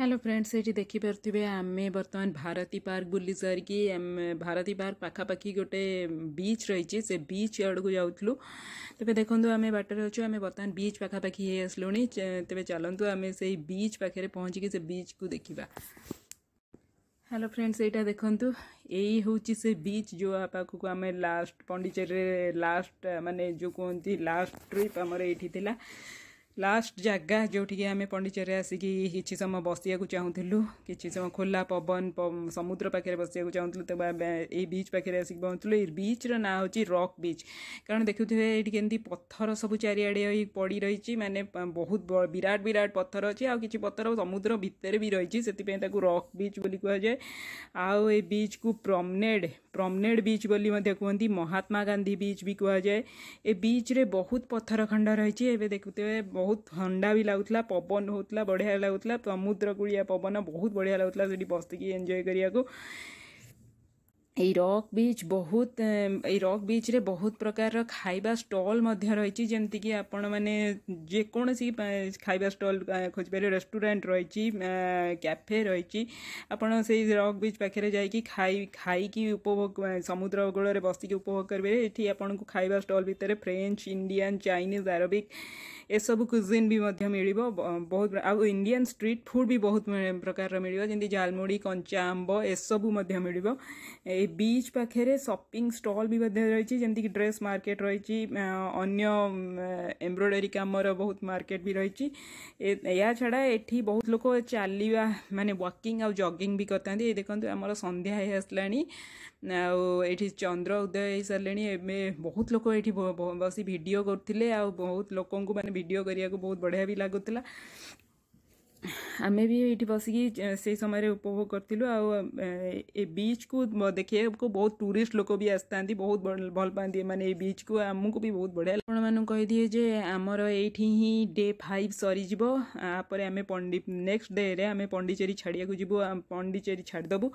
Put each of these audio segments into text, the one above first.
hello friends ये देखिपे आम बर्तमान भारती पार्क बुली सारिकी आम भारती पार्क पखापाखि गोटे बीच रही से बीच आड़ को जाऊ तेज तो देखो आम तो बाटर अच्छा बर्तमान बीच पखापाखि आसलु तेज चलतु आम से बीच पाखे पहुँचिकी से बीच को देखा हेलो फ्रेंड्स यहाँ देखु यही हूँ से बीच जो पाखक आम लास्ट पंडिचेरी लास्ट मानने जो कहती लास्ट ट्रिप आमर ये ଲାଷ୍ଟ ଜାଗା ଯେଉଁଠିକି ଆମେ ପଣ୍ଡିଚେରୀରେ ଆସିକି କିଛି ସମୟ ବସିବାକୁ ଚାହୁଁଥିଲୁ କିଛି ସମୟ ଖୋଲା ପବନ ସମୁଦ୍ର ପାଖରେ ବସିବାକୁ ଚାହୁଁଥିଲୁ ତ ଏଇ ବିଚ୍ ପାଖରେ ଆସିକି ପହଞ୍ଚୁଥିଲୁ ଏଇ ବିଚ୍ର ନାଁ ହେଉଛି ରକ୍ ବିଚ୍ କାରଣ ଦେଖୁଥିବେ ଏଇଠି କେମିତି ପଥର ସବୁ ଚାରିଆଡ଼େ ହୋଇ ପଡ଼ି ରହିଛି ମାନେ ବହୁତ ବିରାଟ ବିରାଟ ପଥର ଅଛି ଆଉ କିଛି ପଥର ସମୁଦ୍ର ଭିତରେ ବି ରହିଛି ସେଥିପାଇଁ ତାକୁ ରକ୍ ବିଚ୍ ବୋଲି କୁହାଯାଏ ଆଉ ଏ ବିଚ୍କୁ ପ୍ରମ୍ନେଡ଼୍ ପ୍ରମ୍ନେଡ଼୍ ବିଚ୍ ବୋଲି ମଧ୍ୟ କୁହନ୍ତି ମହାତ୍ମା ଗାନ୍ଧୀ ବିଚ୍ ବି କୁହାଯାଏ ଏ ବିଚ୍ରେ ବହୁତ ପଥର ଖଣ୍ଡ ରହିଛି ଏବେ ଦେଖୁଥିବେ बहुत थंडा भी लगुला पवन होता बढ़िया लगुला समुद्र पवन बहुत बढ़िया लगुला बसिकी एंजय करने को এই ରକ୍ ବିଚ୍ ବହୁତ ଏଇ ରକ୍ ବିଚ୍ରେ ବହୁତ ପ୍ରକାରର ଖାଇବା ଷ୍ଟଲ୍ ମଧ୍ୟ ରହିଛି ଯେମିତିକି ଆପଣମାନେ ଯେକୌଣସି ଖାଇବା ଷ୍ଟଲ୍ ଖୋଜିପାରିବେ ରେଷ୍ଟୁରାଣ୍ଟ ରହିଛି କ୍ୟାଫେ ରହିଛି ଆପଣ ସେଇ ରକ୍ ବିଚ୍ ପାଖରେ ଯାଇକି ଖାଇ ଖାଇକି ଉପଭୋଗ ସମୁଦ୍ର କୂଳରେ ବସିକି ଉପଭୋଗ କରିପାରିବେ ଏଠି ଆପଣଙ୍କୁ ଖାଇବା ଷ୍ଟଲ୍ ଭିତରେ ଫ୍ରେଞ୍ଚ ଇଣ୍ଡିଆନ୍ ଚାଇନିଜ୍ ଆରବିକ୍ ଏସବୁ କୁଜିନ୍ ବି ମଧ୍ୟ ମିଳିବ ବହୁତ ଆଉ ଇଣ୍ଡିଆନ୍ ଷ୍ଟ୍ରିଟ୍ ଫୁଡ଼୍ ବି ବହୁତ ପ୍ରକାରର ମିଳିବ ଯେମିତି ଝାଲମୁଢ଼ି କଞ୍ଚା ଆମ୍ବ ଏସବୁ ମଧ୍ୟ ମିଳିବ ଏଇ बीच पाखे सपिंग स्टल भी रही जमीक ड्रेस मार्केट रही एम्ब्रोयडरी कम बहुत मार्केट भी रही या ये बहुत लोग चल मान वाकिंग आ जगिंग भी करता ये देखते आम संध्या सन्ध्या आठ चंद्र उदय हो सारे बहुत लोग ये बस भिड करते बहुत लोग मैंने भिड करने बहुत बढ़िया भी लगुला आम भी बस कि समय उपभोग करूँ आ बीच को देखा को बहुत टूरिस्ट लोक भी आसता बहुत भल पाती मैंने बीच को आमको भी बहुत बढ़िया आप जे आमर ये डे फाइव सरीज आम नेक्स्ट डे आम पंडिचेरी छाड़क जीवु पंडिचेरी छाड़देबू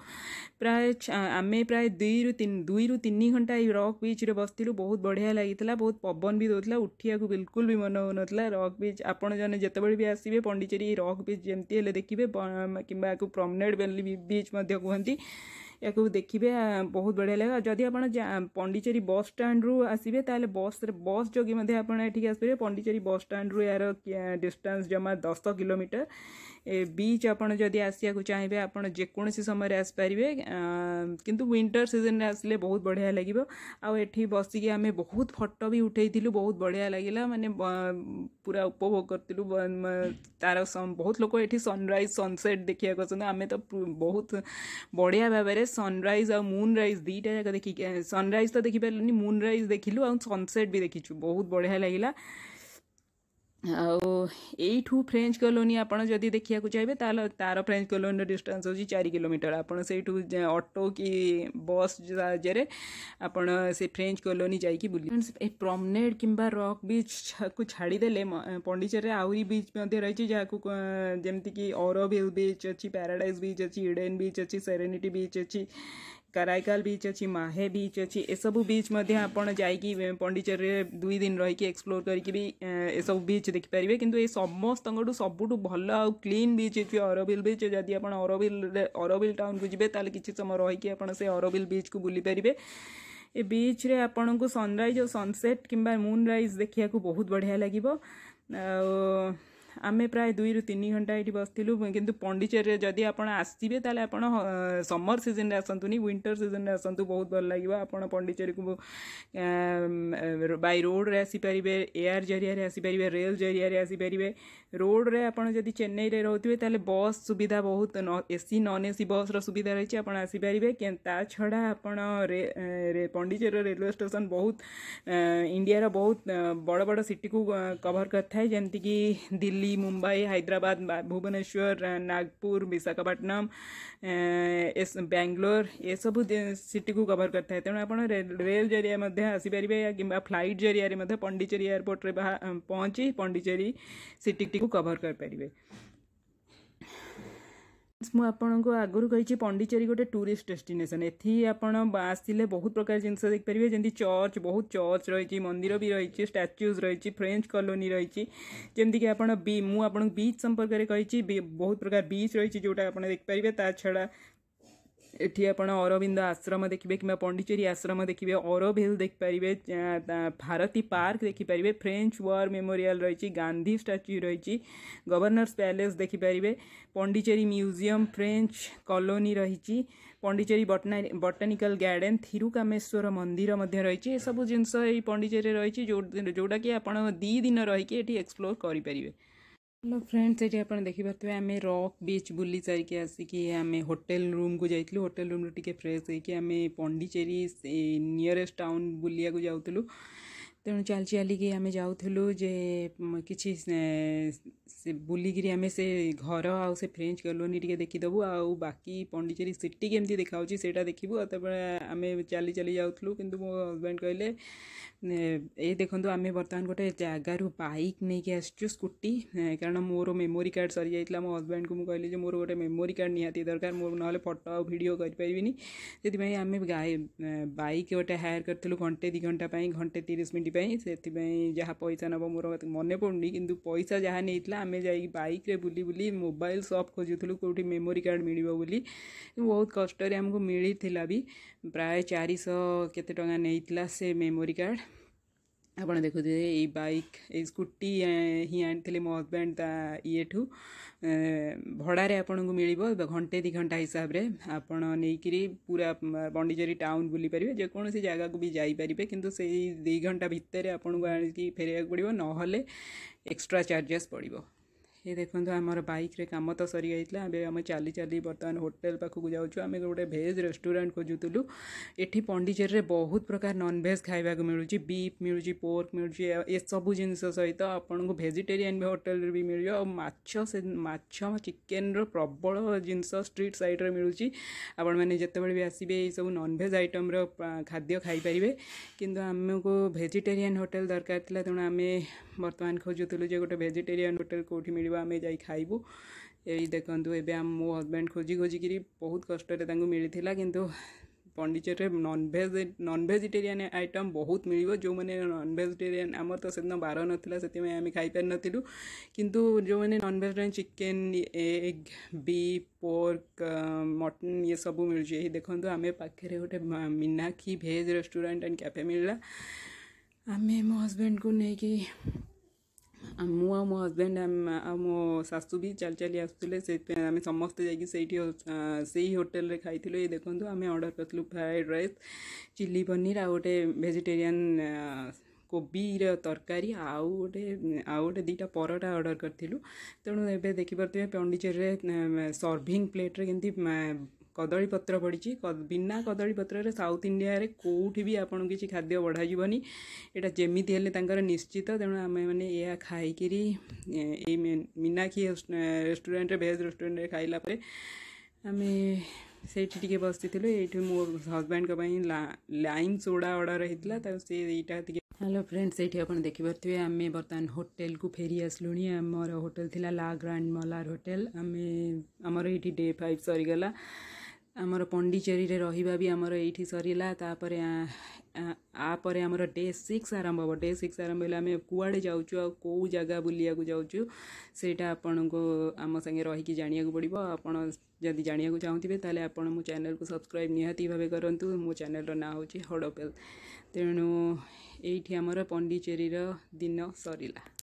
प्राय आम प्राय दुई रु दुई रु तीन घंटा रक् बीच रे बस बहुत बढ़िया लगी बहुत पवन भी दे उठा बिलकुल भी मन हो ना रक् बीच आपत भी आसपे पंडिचेरी रक् बीच ଯେମିତି ହେଲେ ଦେଖିବେ କିମ୍ବା ୟାକୁ ପ୍ରମନେଡ଼ ଭ୍ୟାଲି ବିଚ୍ ମଧ୍ୟ କୁହନ୍ତି ୟାକୁ ଦେଖିବେ ବହୁତ ବଢ଼ିଆ ଲାଗିବ ଯଦି ଆପଣ ପଣ୍ଡିଚେରୀ ବସ୍ ଷ୍ଟାଣ୍ଡରୁ ଆସିବେ ତାହେଲେ ବସ୍ରେ ବସ୍ ଯୋଗେ ମଧ୍ୟ ଆପଣ ଏଠିକି ଆସିପାରିବେ ପଣ୍ଡିଚେରୀ ବସ୍ ଷ୍ଟାଣ୍ଡରୁ ଏହାର ଡିଷ୍ଟାନ୍ସ ଜମା ଦଶ କିଲୋମିଟର बीच आपड़ी आसाक चाहिए आपोसी समय आसपर किंतु विंटर सीजन में आसे बहुत बढ़िया लगे आठ बसिक आम बहुत फटो भी उठेलु बहुत बढ़िया लगे मानने पूरा उपभोग करूँ तार बहुत लोग ये सनरइज सनसेट देखा पसंद आम तो बहुत बढ़िया भाव में सनरइज आ मुनरइज दीटा जाक देख सनरइज तो देखिपाल मुनरइज देख लु आ सनसेट भी देखीचु बहुत बढ़िया लगे आईठ फ्रेंच कलोनी आपड़ी देखा चाहिए तार फ्रेंच कलोनी डिस्टेंस हो चार किलोमीटर आपठ अटो कि बस साहय से फ्रेंच कलोनी जा बुल प्रमनेड कि रक् बीच को छाड़ीदे पंडिचेरी आहरी बीच रही जमीक अरब हिल बीच अच्छी पाराडाइज बीच अच्छी इडेन बीच अच्छी सेरेनिटी बीच अच्छी कराईकाल बीच अच्छी माहे बीच अच्छी एसब बीच आप पंडिचेरी दुई दिन रहीकि एक्सप्लोर करके भी ए सब बीच देखिपर कि समस्त सब भल आ क्लीन बीच अच्छी अरबिल बीच जदि आप अरबिल अरबिल टाउन को जी जब कि समय रही से अरबिल बीच को बुली पारे ये बीच रे आपण को सनरइज और सनसेट कि मुन रईज देखा बहुत बढ़िया लगे आ ଆମେ ପ୍ରାୟ ଦୁଇରୁ ତିନି ଘଣ୍ଟା ଏଠି ବସିଥିଲୁ କିନ୍ତୁ ପଣ୍ଡିଚେରୀରେ ଯଦି ଆପଣ ଆସିବେ ତାହେଲେ ଆପଣ ସମର ସିଜନ୍ରେ ଆସନ୍ତୁନି ୱିଣ୍ଟର ସିଜନ୍ରେ ଆସନ୍ତୁ ବହୁତ ଭଲ ଲାଗିବ ଆପଣ ପଣ୍ଡିଚେରୀକୁ ବାଇ ରୋଡ଼ରେ ଆସିପାରିବେ ଏୟାର ଜରିଆରେ ଆସିପାରିବେ ରେଲ୍ ଜରିଆରେ ଆସିପାରିବେ ରୋଡ଼ରେ ଆପଣ ଯଦି ଚେନ୍ନାଇରେ ରହୁଥିବେ ତାହେଲେ ବସ୍ ସୁବିଧା ବହୁତ ଏସି ନନ୍ ଏସି ବସ୍ର ସୁବିଧା ରହିଛି ଆପଣ ଆସିପାରିବେ ତା ଛଡ଼ା ଆପଣ ପଣ୍ଡିଚେରୀର ରେଲୱେ ଷ୍ଟେସନ୍ ବହୁତ ଇଣ୍ଡିଆର ବହୁତ ବଡ଼ ବଡ଼ ସିଟିକୁ କଭର୍ କରିଥାଏ ଯେମିତିକି ଦିଲ୍ଲୀ दिल्ली मुंबई हैदराबाद भुवनेश्वर नागपुर विशाखापट्टनम बैंगलोर ये सब सिटी को कवर करता है तेणु आपड़ रेल जरिया आसपर कि फ्लैट जरिया पंडिचेरी एयरपोर्ट पहुँची पंडिचेरी सिटी टी कवर करें मुझको आगर कही पंडिचेरी गोटे टूरीस्ट डेस्टेसन एथि आपले बहुत प्रकार जिनस देखिपारे जमी चर्च बहुत चर्च रही मंदिर भी रही स्टाच्यूज रही फ्रेंच कलोनी रही जमीक आप मुझे बीच संपर्क में कही बहुत प्रकार बीच रही जोटा आप ता छा एटी आप अरबिंद आश्रम देखिए कि पंडिचेरी आश्रम देखिए अरब हिल भारती पार्क देखिपारे फ्रेंच वॉर मेमोरियल रही गांधी स्टाच्यू रही गवर्नर्स पैलेस देखिपारे पंडिचेरी म्यूजियम फ्रेंच कलोनी रही पंडिचेरी बटना बटानिकल गार्डेन थीरुकामेश्वर मंदिर रही सब जिन पंडिचेरी रही जोटा कि आप दिन रहीकि एक्सप्लोर करें हेलो फ्रेंड्स ये आप देखिपे आम रक् बीच बुली सारे आसिक आम होटेल रूम को जाइलु होटेल रूम रू टे फ्रेश होमें पंडिचेरी नियरेस्ट टाउन बुलाया जाऊँ तेणु चल की आम जाऊ कि बुलिकी आम से घर आ फ्रेंच कलोनी टे देखीदबू आउ बाकी पंडिचेरी सिटी केमती देखा से देखू आम चली चली जाऊ कि मो हजबैंड कहले देखो आम बर्तमान गोटे जगार बैक नहीं कि आसचु स्कूटी कहना मोर मेमोरी कार्ड सरी जाता मो हजबैंड को कहली मोर गोटे मेमोरी कार्ड नि दरकार मोर ना फटो आ भिड करें बैक गोटे हायर करूँ घंटे दुघंटापी घंटे तीस मिनट जहाँ पैसा ना मोर मन पड़नी कि पैसा जहाँ नहीं आम जा बैक बुली बुली मोबाइल सप खोजुल कौटी मेमोरी कार्ड मिल बहुत कष्ट आमको मिल भी प्राय चार शत टा नहीं मेमोरी कार्ड ଆପଣ ଦେଖୁଥିବେ ଏଇ ବାଇକ୍ ଏଇ ସ୍କୁଟି ହିଁ ଆଣିଥିଲି ମୋ ହଜବ୍ୟାଣ୍ଡ ତା ଇଏଠୁ ଭଡ଼ାରେ ଆପଣଙ୍କୁ ମିଳିବ ଘଣ୍ଟେ ଦୁଇ ଘଣ୍ଟା ହିସାବରେ ଆପଣ ନେଇକିରି ପୁରା ପଣ୍ଡିଚେରୀ ଟାଉନ୍ ବୁଲିପାରିବେ ଯେକୌଣସି ଜାଗାକୁ ବି ଯାଇପାରିବେ କିନ୍ତୁ ସେଇ ଦୁଇ ଘଣ୍ଟା ଭିତରେ ଆପଣଙ୍କୁ ଆଣିକି ଫେରିବାକୁ ପଡ଼ିବ ନହେଲେ ଏକ୍ସଟ୍ରା ଚାର୍ଜେସ୍ ପଡ଼ିବ ये देखो आम बैक कम तो सरी जाता है आम चली चली बर्तमान होटेल पाखक जाऊँ आम गोटे भेज रेस्टुरांट खोजुलू ये पंडिचेरी में बहुत प्रकार नन भेज खावा मिलूँ बीफ मिलूँ पोर्क मिलूँ यू जिन सहित आपको भेजिटेरियान भी होटेल भी मिल जाए मिकेन रबल जिनस स्ट्रीट सैड्रे मिलूँ आपण मैंने जिते भी आसबे ये सब ननभेज आइटम्र खाद्य खाई कि आम को भेजिटेरियान होटेल दरकार तेणु आम बर्तमान खोजुलू गोटे भेजिटेरियान होटेल कौटी मिलवा ଆମେ ଯାଇ ଖାଇବୁ ଏଇ ଦେଖନ୍ତୁ ଏବେ ଆମ ମୋ ହଜବ୍ୟାଣ୍ଡ ଖୋଜି ଖୋଜିକିରି ବହୁତ କଷ୍ଟରେ ତାଙ୍କୁ ମିଳିଥିଲା କିନ୍ତୁ ପଣ୍ଡିଚେରୀରେ ନନଭେଜ୍ ନନଭେଜିଟେରିଆନ୍ ଆଇଟମ୍ ବହୁତ ମିଳିବ ଯେଉଁମାନେ ନନଭେଜିଟେରିଆନ୍ ଆମର ତ ସେଦିନ ବାର ନଥିଲା ସେଥିପାଇଁ ଆମେ ଖାଇପାରିନଥିଲୁ କିନ୍ତୁ ଯେଉଁମାନେ non vegetarian chicken egg beef pork mutton ଏସବୁ ମିଳୁଛି ଏହି ଦେଖନ୍ତୁ ଆମେ ପାଖରେ ଗୋଟେ Meenakshi veg restaurant and cafe ମିଳିଲା ଆମେ ମୋ ହଜବ୍ୟାଣ୍ଡକୁ ନେଇକି ମୁଁ ଆଉ ମୋ ହଜବ୍ୟାଣ୍ଡ ଆଉ ମୋ ଶାଶୁ ବି ଚାଲି ଚାଲି ଆସୁଥିଲେ ସେଇଥିପାଇଁ ଆମେ ସମସ୍ତେ ଯାଇକି ସେଇଠି ସେଇ ହୋଟେଲରେ ଖାଇଥିଲୁ ଏଇ ଦେଖନ୍ତୁ ଆମେ ଅର୍ଡ଼ର କରିଥିଲୁ ଫ୍ରାଏଡ଼୍ ରାଇସ୍ ଚିଲି ପନିର ଆଉ ଗୋଟେ ଭେଜିଟେରିଆନ୍ କୋବିର ତରକାରୀ ଆଉ ଗୋଟେ ଆଉ ଗୋଟେ ଦୁଇଟା ପରଟା ଅର୍ଡ଼ର କରିଥିଲୁ ତେଣୁ ଏବେ ଦେଖିପାରୁଥିବେ ପଣ୍ଡିଚେରୀରେ ସର୍ଭିଂ ପ୍ଲେଟ୍ରେ କେମିତି କଦଳୀପତ୍ର ପଡ଼ିଛି ବିନା କଦଳୀପତ୍ରରେ ସାଉଥ୍ ଇଣ୍ଡିଆରେ କେଉଁଠି ବି ଆପଣଙ୍କୁ କିଛି ଖାଦ୍ୟ ବଢ଼ାଯିବନି ଏଇଟା ଯେମିତି ହେଲେ ତାଙ୍କର ନିଶ୍ଚିତ ତେଣୁ ଆମେମାନେ ଏହା ଖାଇକିରି ଏଇ ମୀନାକ୍ଷୀ ରେଷ୍ଟୁରାଣ୍ଟରେ ଭେଜ୍ ରେଷ୍ଟୁରାଣ୍ଟରେ ଖାଇଲା ପରେ ଆମେ ସେଇଠି ଟିକେ ବସିଥିଲୁ ଏଇଠି ମୋ ହଜବ୍ୟାଣ୍ଡଙ୍କ ପାଇଁ ଲାଇମ୍ ସୋଡ଼ା ଅର୍ଡ଼ର ହେଇଥିଲା ତ ସେ ଏଇଟା ଟିକେ ହ୍ୟାଲୋ ଫ୍ରେଣ୍ଡ ସେଇଠି ଆପଣ ଦେଖିପାରୁଥିବେ ଆମେ ବର୍ତ୍ତମାନ ହୋଟେଲକୁ ଫେରି ଆସିଲୁଣି ଆମର ହୋଟେଲ ଥିଲା ଲା ଗ୍ରାଣ୍ଡ ମଲାର ହୋଟେଲ ଆମେ ଆମର ଏଇଠି ଡେ ଫାଇଭ୍ ସରିଗଲା ଆମର ପଣ୍ଡିଚେରୀରେ ରହିବା ବି ଆମର ଏଇଠି ସରିଲା ତାପରେ ଆପରେ ଆମର ଡେ ସିକ୍ସ ଆରମ୍ଭ ହେବ ଡେ ସିକ୍ସ ଆରମ୍ଭ ହେଲେ ଆମେ କୁଆଡ଼େ ଯାଉଛୁ ଆଉ କେଉଁ ଜାଗା ବୁଲିବାକୁ ଯାଉଛୁ ସେଇଟା ଆପଣଙ୍କୁ ଆମ ସାଙ୍ଗେ ରହିକି ଜାଣିବାକୁ ପଡ଼ିବ ଆପଣ ଯଦି ଜାଣିବାକୁ ଚାହୁଁଥିବେ ତାହେଲେ ଆପଣ ମୋ ଚ୍ୟାନେଲ୍କୁ ସବସ୍କ୍ରାଇବ୍ ନିହାତି ଭାବେ କରନ୍ତୁ ମୋ ଚ୍ୟାନେଲ୍ର ନାଁ ହେଉଛି ହଡ଼ପେଲ୍ ତେଣୁ ଏଇଠି ଆମର ପଣ୍ଡିଚେରୀର ଦିନ ସରିଲା